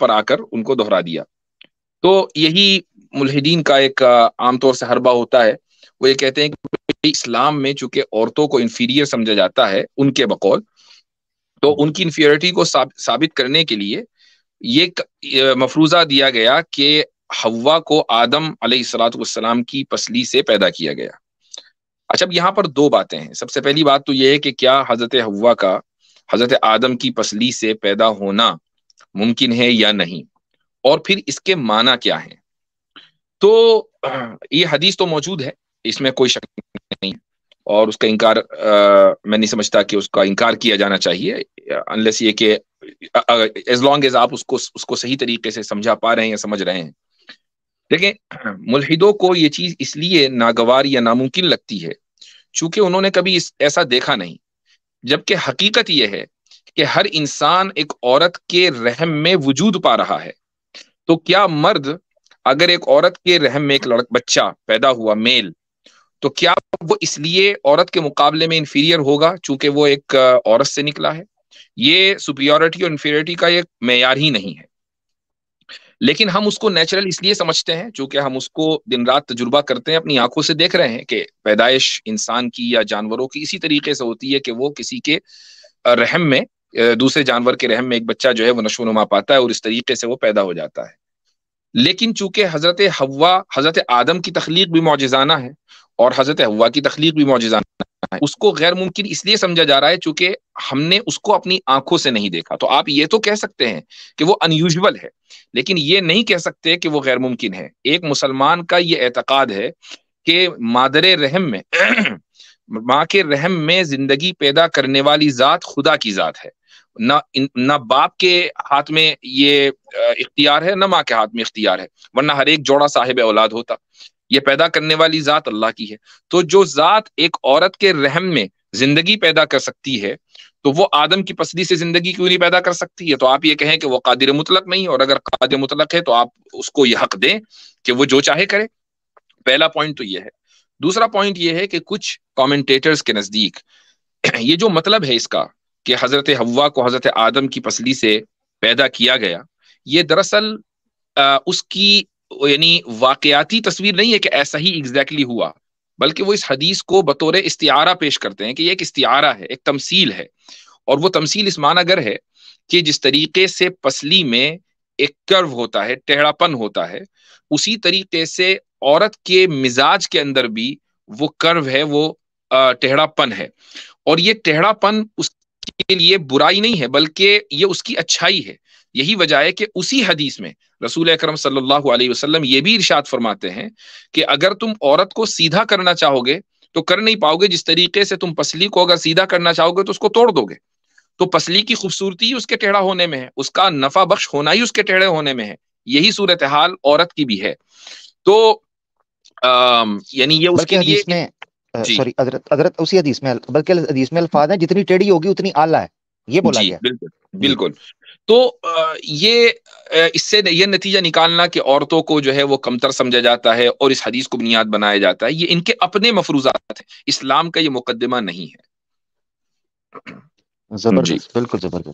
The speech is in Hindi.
पर आकर उनको दोहरा दिया तो यही मुलहिदीन का एक आमतौर से हरबा होता है वो ये कहते हैं कि इस्लाम में चूंकि औरतों को इन्फीरियर समझा जाता है उनके बकौल तो उनकी इन्फीरियरिटी को साबित करने के लिए ये मफरूजा दिया गया कि हवा को आदम अलैहिस्सलाम की पसली से पैदा किया गया अच्छा अब यहाँ पर दो बातें हैं सबसे पहली बात तो यह है कि क्या हजरत हवा का हजरत आदम की पसली से पैदा होना मुमकिन है या नहीं और फिर इसके माना क्या है तो ये हदीस तो मौजूद है इसमें कोई शक नहीं और उसका इनकार मैं नहीं समझता कि उसका इनकार किया जाना चाहिए अनलेस ये कि एज लॉन्ग एज आप उसको उसको सही तरीके से समझा पा रहे हैं या समझ रहे हैं देखें मुलहिदों को ये चीज इसलिए नागवार या नामुमकिन लगती है चूंकि उन्होंने कभी इस, ऐसा देखा नहीं जबकि हकीकत यह है कि हर इंसान एक औरत के रहम में वजूद पा रहा है तो क्या मर्द अगर एक औरत के रहम में एक लड़क बच्चा पैदा हुआ मेल तो क्या वो इसलिए औरत के मुकाबले में इंफीरियर होगा चूंकि वो एक औरत से निकला है ये सुपरियोरिटी और इंफीरियरिटी का एक मैार ही नहीं है लेकिन हम उसको नेचुरल इसलिए समझते हैं चूंकि हम उसको दिन रात तजुर्बा करते हैं अपनी आंखों से देख रहे हैं कि पैदाइश इंसान की या जानवरों की इसी तरीके से होती है कि वो किसी के रहम में दूसरे जानवर के रहम में एक बच्चा जो है वो नुमा पाता है और इस तरीके से वो पैदा हो जाता है लेकिन चूंकि हजरत हवा हजरत आदम की तख्लीक भी मोजाना है और हजरत हवा की तख्लीक भी मोजाना है उसको गैर मुमकिन इसलिए समझा जा रहा है चूंकि हमने उसको अपनी आंखों से नहीं देखा तो आप ये तो कह सकते हैं कि वो अनयूजल है लेकिन ये नहीं कह सकते कि वो गैर मुमकिन है एक मुसलमान का ये एतकाद है कि मादर रहम में माँ के रहम में जिंदगी पैदा करने वाली ज़ात खुदा की ज़ात है ना ना बाप के हाथ में ये इख्तियार है ना माँ के हाथ में इख्तियार है वरना हर एक जोड़ा साहिब औलाद होता ये पैदा करने वाली ज़ात अल्लाह की है तो जो ज़ात एक औरत के रहम में जिंदगी पैदा कर सकती है तो वो आदम की पसली से जिंदगी क्यों नहीं पैदा कर सकती है तो आप ये कहें कि वो कादिर मुतलक नहीं और अगर कादिर मुतलक है तो आप उसको यह हक दें कि वो जो चाहे करे पहला पॉइंट तो ये है दूसरा पॉइंट ये है कि कुछ कमेंटेटर्स के नजदीक ये जो मतलब है इसका कि हजरत हवा को हजरत आदम की पसली से पैदा किया गया ये दरअसल उसकी यानी वाकयाती तस्वीर नहीं है कि ऐसा ही एग्जैक्टली exactly हुआ बल्कि वो इस हदीस को बतौर इस्तियारा पेश करते हैं कि ये एक इस्तियारा है एक तमसील है और वो तमसील इस मानागर है कि जिस तरीके से पसली में एक कर्व होता है टेढ़ापन होता है उसी तरीके से औरत के मिजाज के अंदर भी वो कर्व है वो टेढ़ापन है और ये टेढ़ापन उसके लिए बुराई नहीं है बल्कि ये उसकी अच्छाई है यही वजह है कि उसी हदीस में रसूल अकरम सल्लल्लाहु अलैहि वसल्लम ये भी इरशाद फरमाते हैं कि अगर तुम औरत को सीधा करना चाहोगे तो कर नहीं पाओगे जिस तरीके से तुम पसली को अगर सीधा करना चाहोगे तो उसको तोड़ दोगे तो पसली की खूबसूरती ही उसके टेढ़ा होने में है उसका नफा बख्श होना ही उसके टेढ़े होने में है यही सूरत हाल औरत की भी है तो यानी ये उसके लिए में सॉरी हजरत हजरत उसी हदीस में बल्कि हदीस में अल्फाज है जितनी टेढ़ी होगी उतनी आला है ये बोला गया बिल्कुल हम्म। बिल्कुल तो ये इससे ये नतीजा निकालना कि औरतों को जो है वो कमतर समझा जाता है और इस हदीस को बुनियाद बनाया जाता है ये इनके अपने मफरूजात है इस्लाम का ये मुकदमा नहीं है जबरदस्त बिल्कुल जबरदस्त